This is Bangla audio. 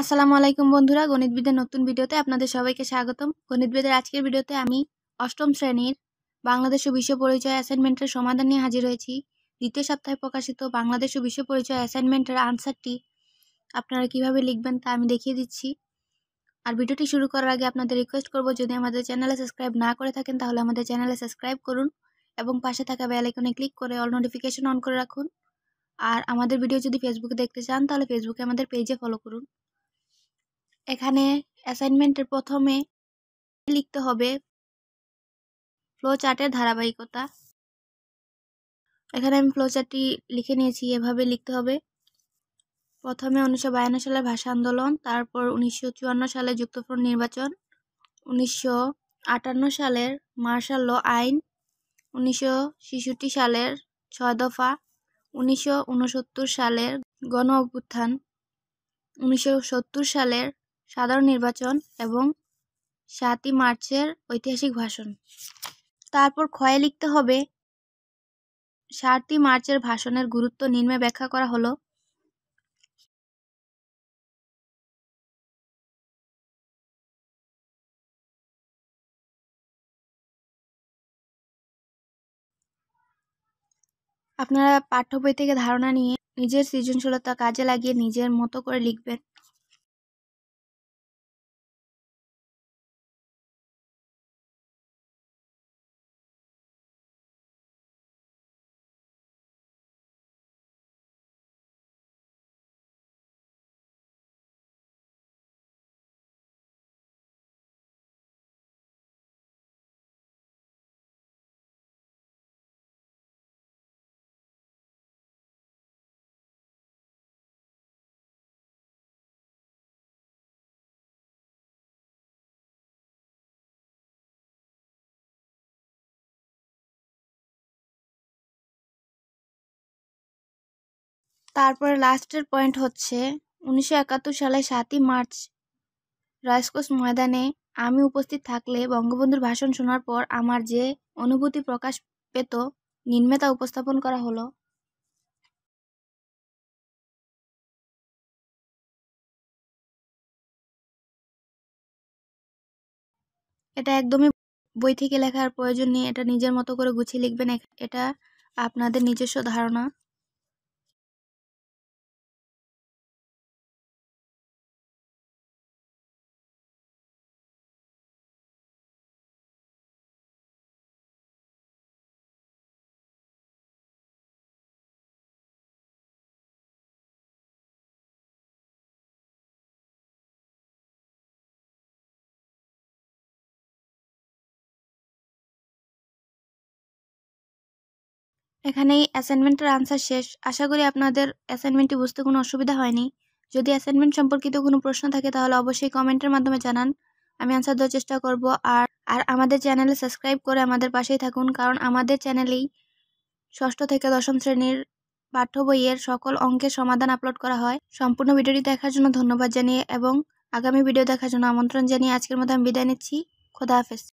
আসসালামু আলাইকুম বন্ধুরা গণিতবিদের নতুন ভিডিওতে আপনাদের সবাইকে স্বাগতম গণিতবিদের আজকের ভিডিওতে আমি অষ্টম শ্রেণীর বাংলাদেশ ও বিশ্ব পরিচয় অ্যাসাইনমেন্টের সমাধান নিয়ে হাজির হয়েছি দ্বিতীয় সপ্তাহে প্রকাশিত বাংলাদেশ ও বিশ্ব পরিচয় অ্যাসাইনমেন্টের আনসারটি আপনারা কিভাবে লিখবেন তা আমি দেখিয়ে দিচ্ছি আর ভিডিওটি শুরু করার আগে আপনাদের রিকোয়েস্ট করব যদি আমাদের চ্যানেলে সাবস্ক্রাইব না করে থাকেন তাহলে আমাদের চ্যানেলে সাবস্ক্রাইব করুন এবং পাশে থাকা বেল আইকনে ক্লিক করে অল নোটিফিকেশন অন করে রাখুন আর আমাদের ভিডিও যদি ফেসবুকে দেখতে চান তাহলে ফেসবুকে আমাদের পেজে ফলো করুন এখানে অ্যাসাইনমেন্টের প্রথমে লিখতে হবে ফ্লো চার্টের ধারাবাহিকতা এখানে আমি ফ্লো চার্টটি লিখে নিয়েছি এভাবে লিখতে হবে প্রথমে উনিশশো বায়ান্ন সালে ভাষা আন্দোলন তারপর উনিশশো চুয়ান্ন সালে যুক্তফ্রন্ট নির্বাচন উনিশশো আটান্ন সালের মার্শাল ল আইন উনিশশো ছেষট্টি সালের ছয় দফা উনিশশো উনসত্তর সালের গণ অভ্যুত্থান উনিশশো সত্তর সালের সাধারণ নির্বাচন এবং সাতই মার্চের ঐতিহাসিক ভাষণ তারপর ক্ষয়ে লিখতে হবে সাতই মার্চের ভাষণের গুরুত্ব নিম্নে ব্যাখ্যা করা হলো আপনারা পাঠ্য বই থেকে ধারণা নিয়ে নিজের সৃজনশীলতা কাজে লাগিয়ে নিজের মতো করে লিখবেন তারপরে লাস্টের পয়েন্ট হচ্ছে উনিশশো একাত্তর সালে সাতই মার্চ রাজকোষ ময়দানে আমি উপস্থিত থাকলে বঙ্গবন্ধুর ভাষণ শোনার পর আমার যে অনুভূতি প্রকাশ পেত নিম্নে উপস্থাপন করা হলো এটা একদমই বই থেকে লেখার প্রয়োজন নেই এটা নিজের মতো করে গুছিয়ে লিখবেন এটা আপনাদের নিজস্ব ধারণা এখানেই অ্যাসাইনমেন্টের আনসার শেষ আশা করি আপনাদের অ্যাসাইনমেন্টটি বুঝতে কোনো অসুবিধা হয়নি যদি অ্যাসাইনমেন্ট সম্পর্কিত কোনো প্রশ্ন থাকে তাহলে অবশ্যই কমেন্টের মাধ্যমে জানান আমি আনসার দেওয়ার চেষ্টা করব আর আর আমাদের চ্যানেলে সাবস্ক্রাইব করে আমাদের পাশেই থাকুন কারণ আমাদের চ্যানেলেই ষষ্ঠ থেকে দশম শ্রেণীর পাঠ্য বইয়ের সকল অঙ্কের সমাধান আপলোড করা হয় সম্পূর্ণ ভিডিওটি দেখার জন্য ধন্যবাদ জানিয়ে এবং আগামী ভিডিও দেখার জন্য আমন্ত্রণ জানিয়ে আজকের মতো আমি বিদায় নিচ্ছি খোদা হাফেজ